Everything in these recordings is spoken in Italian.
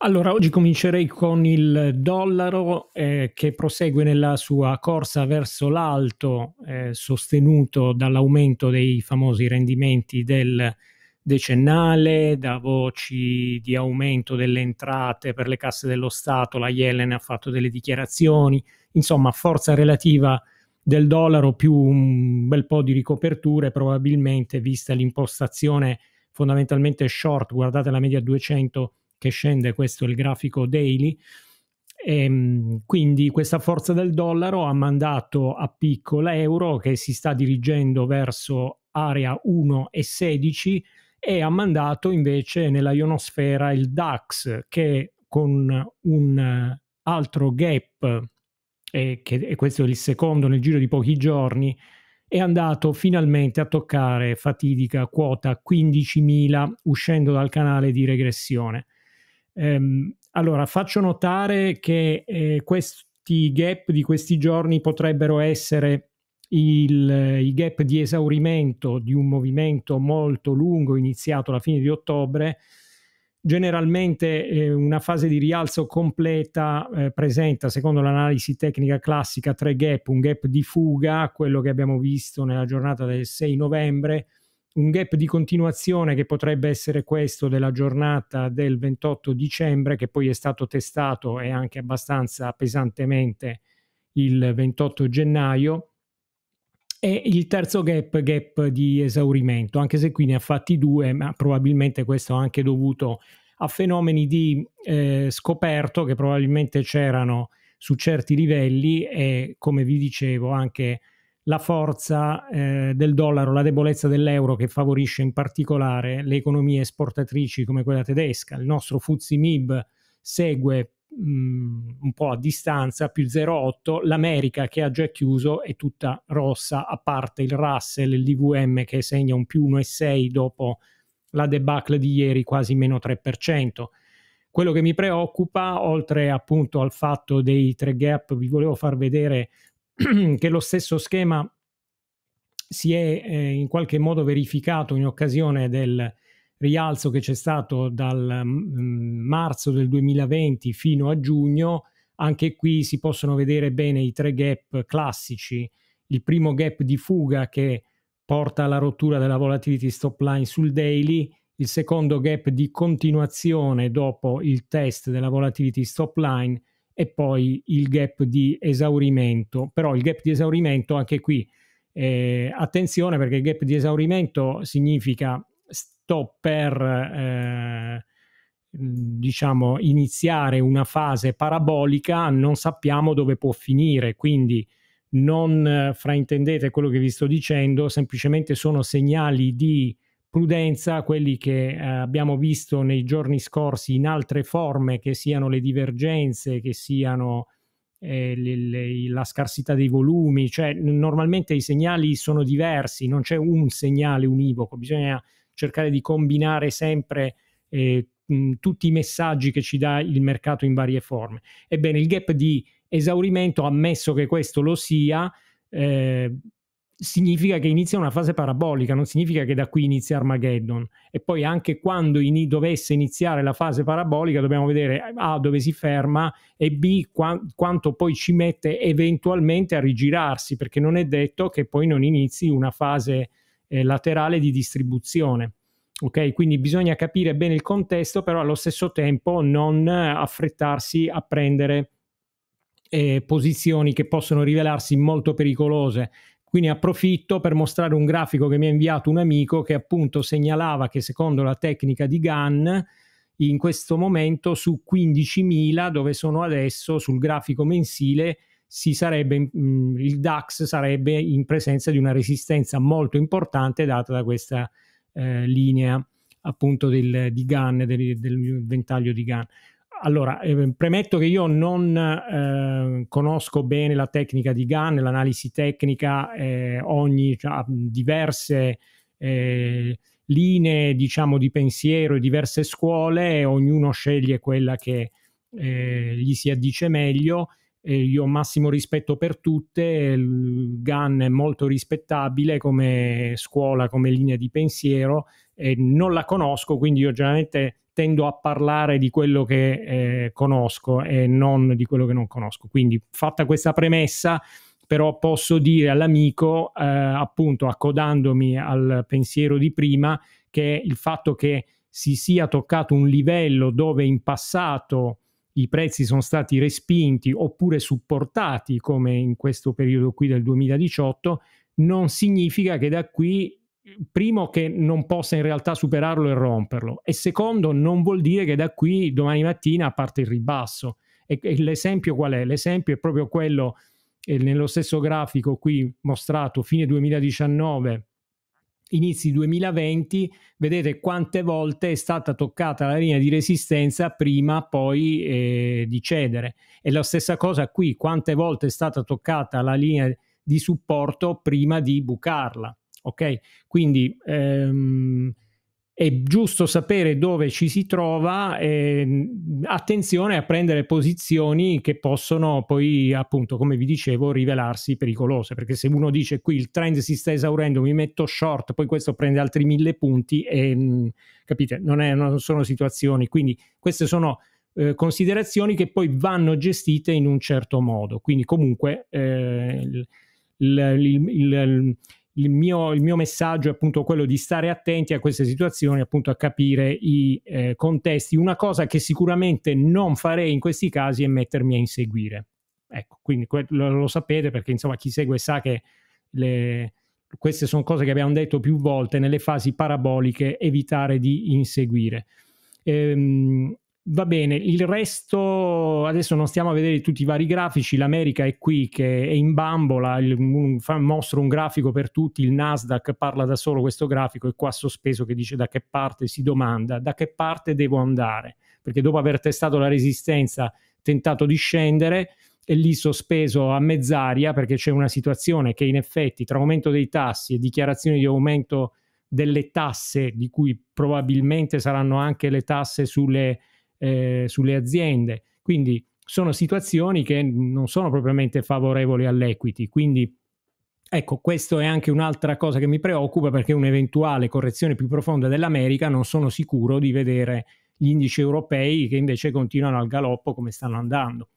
Allora, oggi comincerei con il dollaro eh, che prosegue nella sua corsa verso l'alto, eh, sostenuto dall'aumento dei famosi rendimenti del decennale, da voci di aumento delle entrate per le casse dello Stato, la Yellen ha fatto delle dichiarazioni, insomma, forza relativa del dollaro più un bel po' di ricoperture, probabilmente vista l'impostazione fondamentalmente short, guardate la media 200 che scende, questo è il grafico daily, e, ehm, quindi questa forza del dollaro ha mandato a picco l'euro che si sta dirigendo verso area 1 e 16 e ha mandato invece nella ionosfera il DAX che con un altro gap, e, che, e questo è il secondo nel giro di pochi giorni, è andato finalmente a toccare fatidica quota 15.000 uscendo dal canale di regressione. Ehm, allora, faccio notare che eh, questi gap di questi giorni potrebbero essere il, i gap di esaurimento di un movimento molto lungo iniziato alla fine di ottobre, generalmente eh, una fase di rialzo completa eh, presenta, secondo l'analisi tecnica classica, tre gap, un gap di fuga, quello che abbiamo visto nella giornata del 6 novembre, un gap di continuazione che potrebbe essere questo della giornata del 28 dicembre, che poi è stato testato e anche abbastanza pesantemente il 28 gennaio. E il terzo gap, gap di esaurimento, anche se qui ne ha fatti due, ma probabilmente questo è anche dovuto a fenomeni di eh, scoperto che probabilmente c'erano su certi livelli e come vi dicevo anche la forza eh, del dollaro, la debolezza dell'euro che favorisce in particolare le economie esportatrici come quella tedesca. Il nostro Fuzzi MIB segue mh, mm, un po' a distanza, più 0,8, l'America che ha già chiuso è tutta rossa, a parte il Russell, il DVM che segna un più 1,6 dopo la debacle di ieri, quasi meno 3%. Quello che mi preoccupa, oltre appunto al fatto dei tre gap, vi volevo far vedere che lo stesso schema si è eh, in qualche modo verificato in occasione del rialzo che c'è stato dal mh, mm, mm, marzo del 2020 fino a giugno, anche qui si possono vedere bene i tre gap classici. Il primo gap di fuga che porta alla rottura della volatility stop line sul daily, il secondo gap di continuazione dopo il test della volatility stop line e poi il gap di esaurimento. Però il gap di esaurimento anche qui, eh, attenzione perché il gap di esaurimento significa sto per... Eh, diciamo iniziare una fase parabolica non sappiamo dove può finire quindi non eh, fraintendete quello che vi sto dicendo semplicemente sono segnali di prudenza quelli che eh, abbiamo visto nei giorni scorsi in altre forme, che siano le divergenze, che siano eh, le, le, la scarsità dei volumi, cioè normalmente i segnali sono diversi, non c'è un segnale univoco, bisogna cercare di combinare sempre eh, mh, tutti i messaggi che ci dà il mercato in varie forme. Ebbene, il gap di esaurimento, ammesso che questo lo sia, eh, significa che inizia una fase parabolica, non significa che da qui inizia Armageddon. E poi anche quando in, dovesse iniziare la fase parabolica, dobbiamo vedere A dove si ferma e B qua, quanto poi ci mette eventualmente a rigirarsi, perché non è detto che poi non inizi una fase eh, laterale di distribuzione. Ok, quindi bisogna capire bene il contesto, però allo stesso tempo non affrettarsi a prendere eh, posizioni che possono rivelarsi molto pericolose quindi approfitto per mostrare un grafico che mi ha inviato un amico che appunto segnalava che secondo la tecnica di Gann in questo momento su 15.000 dove sono adesso sul grafico mensile sarebbe, mh, mm, il DAX sarebbe in presenza di una resistenza molto importante data da questa eh, linea appunto del, di Gann, del, del ventaglio di Gann allora, eh, premetto che io non eh, conosco bene la tecnica di Gunn, l'analisi tecnica, eh, ogni cioè, ha diverse eh, linee diciamo, di pensiero e diverse scuole, ognuno sceglie quella che eh, gli si addice meglio. io ho massimo rispetto per tutte, Gunn è molto rispettabile come scuola, come linea di pensiero, non la conosco, quindi io generalmente tendo a parlare di quello che eh, conosco e non di quello che non conosco. Quindi fatta questa premessa, però posso dire all'amico, eh, appunto accodandomi al pensiero di prima, che il fatto che si sia toccato un livello dove in passato i prezzi sono stati respinti oppure supportati come in questo periodo qui del 2018, non significa che da qui primo che non possa in realtà superarlo e romperlo e secondo non vuol dire che da qui domani mattina parte il ribasso. E, e l'esempio qual è? L'esempio è proprio quello eh, nello stesso grafico qui mostrato fine 2019 inizi 2020 vedete quante volte è stata toccata la linea di resistenza prima poi eh, di cedere e la stessa cosa qui quante volte è stata toccata la linea di supporto prima di bucarla Ok? Quindi ehm, è giusto sapere dove ci si trova e mm, attenzione a prendere posizioni che possono poi, appunto, come vi dicevo, rivelarsi pericolose, perché se uno dice qui il trend si sta esaurendo, mi metto short, poi questo prende altri mille punti e mm, capite, non, è, non sono situazioni, quindi queste sono eh, considerazioni che poi vanno gestite in un certo modo, quindi comunque eh, il, il, il, il il mio, il mio, messaggio è appunto quello di stare attenti a queste situazioni, appunto a capire i eh, contesti. Una cosa che sicuramente non farei in questi casi è mettermi a inseguire. Ecco, quindi que- lo, lo, sapete perché insomma chi segue sa che le, queste sono cose che abbiamo detto più volte nelle fasi paraboliche, evitare di inseguire. Ehm, va bene, il resto adesso non stiamo a vedere tutti i vari grafici, l'America è qui che è in bambola, il, un, fa, mostro un grafico per tutti, il Nasdaq parla da solo questo grafico è qua sospeso che dice da che parte si domanda, da che parte devo andare, perché dopo aver testato la resistenza tentato di scendere e lì sospeso a mezz'aria perché c'è una situazione che in effetti tra aumento dei tassi e dichiarazioni di aumento delle tasse, di cui probabilmente saranno anche le tasse sulle eh, sulle aziende. Quindi sono situazioni che non sono propriamente favorevoli all'equity. Quindi ecco, questo è anche un'altra cosa che mi preoccupa perché un'eventuale correzione più profonda dell'America non sono sicuro di vedere gli indici europei che invece continuano al galoppo come stanno andando.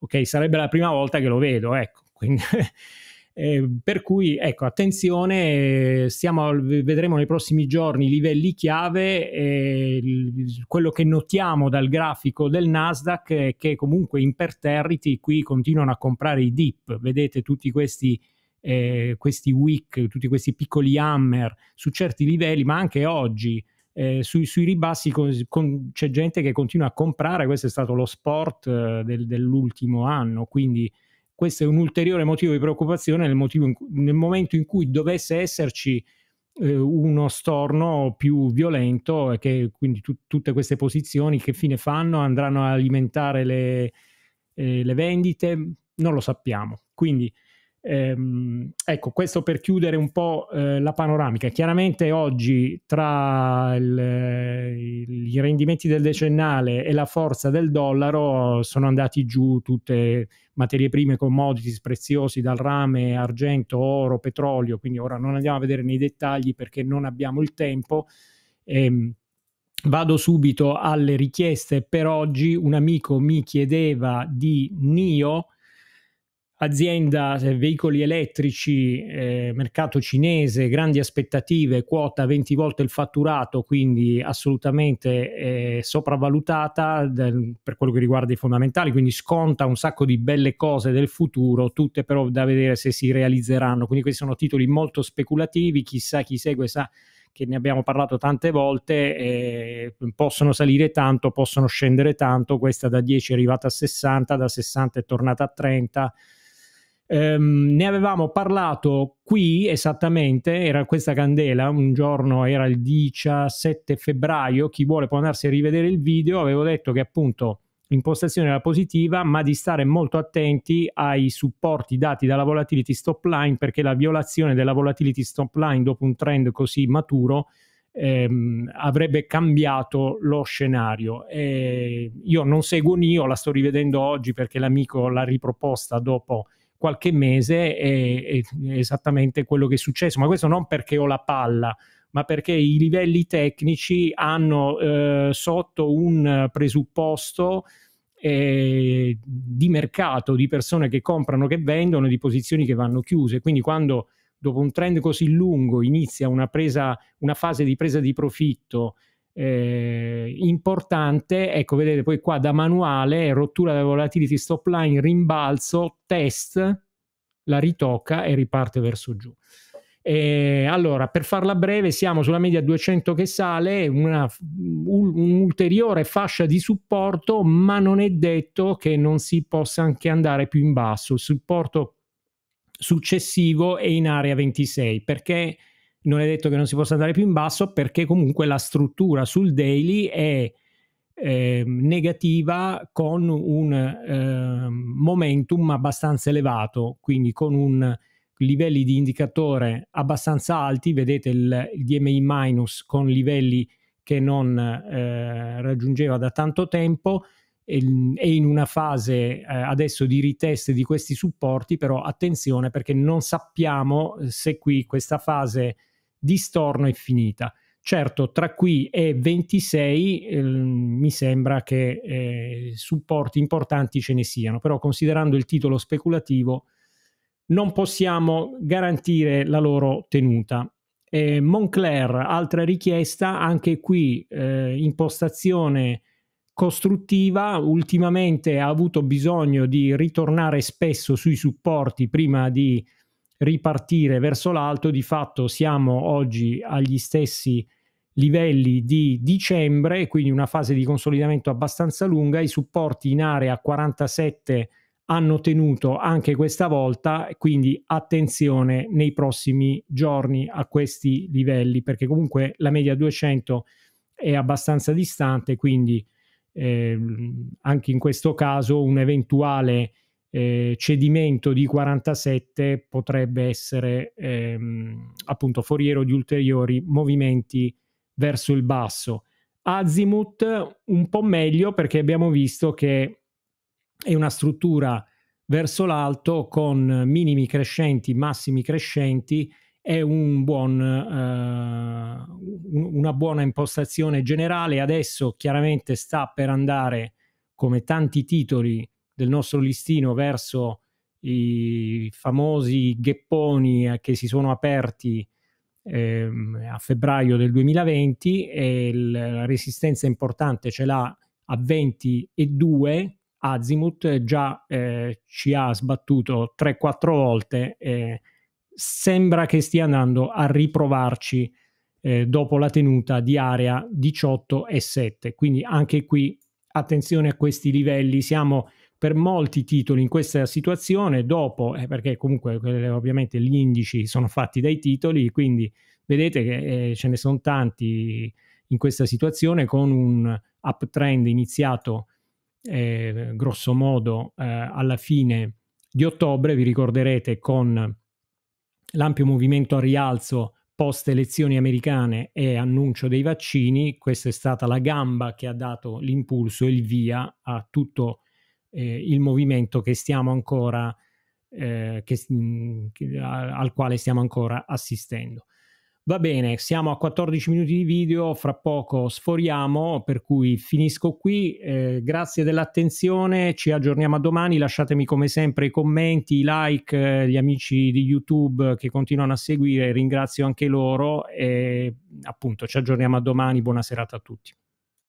Ok, sarebbe la prima volta che lo vedo, ecco. Quindi Eh, per cui ecco, attenzione, stiamo, vedremo nei prossimi giorni i livelli chiave. Eh, quello che notiamo dal grafico del Nasdaq è che comunque imperterriti qui continuano a comprare i dip. Vedete tutti questi. Eh, questi wick, tutti questi piccoli hammer su certi livelli, ma anche oggi eh, sui, sui, ribassi con, con, c'è gente che continua a comprare, questo è stato lo sport eh, del, dell'ultimo anno, quindi questo è un ulteriore motivo di preoccupazione nel, in nel momento in cui dovesse esserci eh, uno storno più violento e che quindi t- tutte queste posizioni che fine fanno andranno a alimentare le, eh, le vendite non lo sappiamo quindi Ehm, ecco, questo per chiudere un po' eh, la panoramica. Chiaramente oggi tra eh, i rendimenti del decennale e la forza del dollaro sono andati giù tutte materie prime, commodities, preziosi dal rame, argento, oro, petrolio, quindi ora non andiamo a vedere nei dettagli perché non abbiamo il tempo. Ehm, Vado subito alle richieste per oggi. Un amico mi chiedeva di NIO, azienda veicoli elettrici, eh, mercato cinese, grandi aspettative, quota 20 volte il fatturato, quindi assolutamente eh, sopravvalutata del, per quello che riguarda i fondamentali, quindi sconta un sacco di belle cose del futuro, tutte però da vedere se si realizzeranno. Quindi questi sono titoli molto speculativi, chissà chi segue sa che ne abbiamo parlato tante volte, eh, possono salire tanto, possono scendere tanto, questa da 10 è arrivata a 60, da 60 è tornata a 30 Um, ne avevamo parlato qui esattamente, era questa candela, un giorno era il 17 febbraio, chi vuole può andarsi a rivedere il video, avevo detto che appunto l'impostazione era positiva, ma di stare molto attenti ai supporti dati dalla volatility stop line perché la violazione della volatility stop line dopo un trend così maturo ehm, avrebbe cambiato lo scenario. E io non seguo Nio, la sto rivedendo oggi perché l'amico l'ha riproposta dopo qualche mese è, è esattamente quello che è successo, ma questo non perché ho la palla, ma perché i livelli tecnici hanno eh, sotto un presupposto eh, di mercato, di persone che comprano, che vendono, di posizioni che vanno chiuse. Quindi quando dopo un trend così lungo inizia una, presa, una fase di presa di profitto, eh, importante. Ecco, vedete poi qua da manuale, rottura della volatility stop line, rimbalzo, test, la ritocca e riparte verso giù. E allora, per farla breve, siamo sulla media 200 che sale, una, un'ulteriore fascia di supporto, ma non è detto che non si possa anche andare più in basso. Il supporto successivo è in area 26 perché non è detto che non si possa andare più in basso perché comunque la struttura sul daily è eh, negativa con un eh, momentum abbastanza elevato, quindi con un livelli di indicatore abbastanza alti, vedete il, il DMI minus con livelli che non eh, raggiungeva da tanto tempo e in una fase eh, adesso di ritest di questi supporti, però attenzione perché non sappiamo eh, se qui questa fase di storno è finita. Certo, tra qui e 26 eh, mi sembra che eh, supporti importanti ce ne siano, però considerando il titolo speculativo non possiamo garantire la loro tenuta. Eh, Moncler, altra richiesta, anche qui eh, impostazione costruttiva, ultimamente ha avuto bisogno di ritornare spesso sui supporti prima di ripartire verso l'alto, di fatto siamo oggi agli stessi livelli di dicembre, quindi una fase di consolidamento abbastanza lunga, i supporti in area 47 hanno tenuto anche questa volta, quindi attenzione nei prossimi giorni a questi livelli, perché comunque la media 200 è abbastanza distante, quindi eh, anche in questo caso un eventuale eh, cedimento di 47 potrebbe essere ehm, appunto foriero di ulteriori movimenti verso il basso. Azimut un po' meglio perché abbiamo visto che è una struttura verso l'alto con minimi crescenti, massimi crescenti è un buon, eh, una buona impostazione generale. Adesso chiaramente sta per andare come tanti titoli del nostro listino verso i famosi ghepponi eh, che si sono aperti ehm, a febbraio del 2020 e la resistenza importante ce l'ha a 20,2 Azimut già eh, ci ha sbattuto 3-4 volte eh, sembra che stia andando a riprovarci eh, dopo la tenuta di area 18 e 7 quindi anche qui attenzione a questi livelli siamo per molti titoli in questa situazione, dopo, eh, perché comunque eh, ovviamente gli indici sono fatti dai titoli, quindi vedete che eh, ce ne sono tanti in questa situazione con un uptrend iniziato eh, grosso modo eh, alla fine di ottobre, vi ricorderete con l'ampio movimento a rialzo post elezioni americane e annuncio dei vaccini, questa è stata la gamba che ha dato l'impulso e il via a tutto il eh, il movimento che stiamo ancora, eh, che, che, al quale stiamo ancora assistendo. Va bene, siamo a 14 minuti di video, fra poco sforiamo, per cui finisco qui. Eh, grazie dell'attenzione, ci aggiorniamo a domani, lasciatemi come sempre i commenti, i like, eh, gli amici di YouTube che continuano a seguire, ringrazio anche loro e appunto ci aggiorniamo a domani, buona serata a tutti.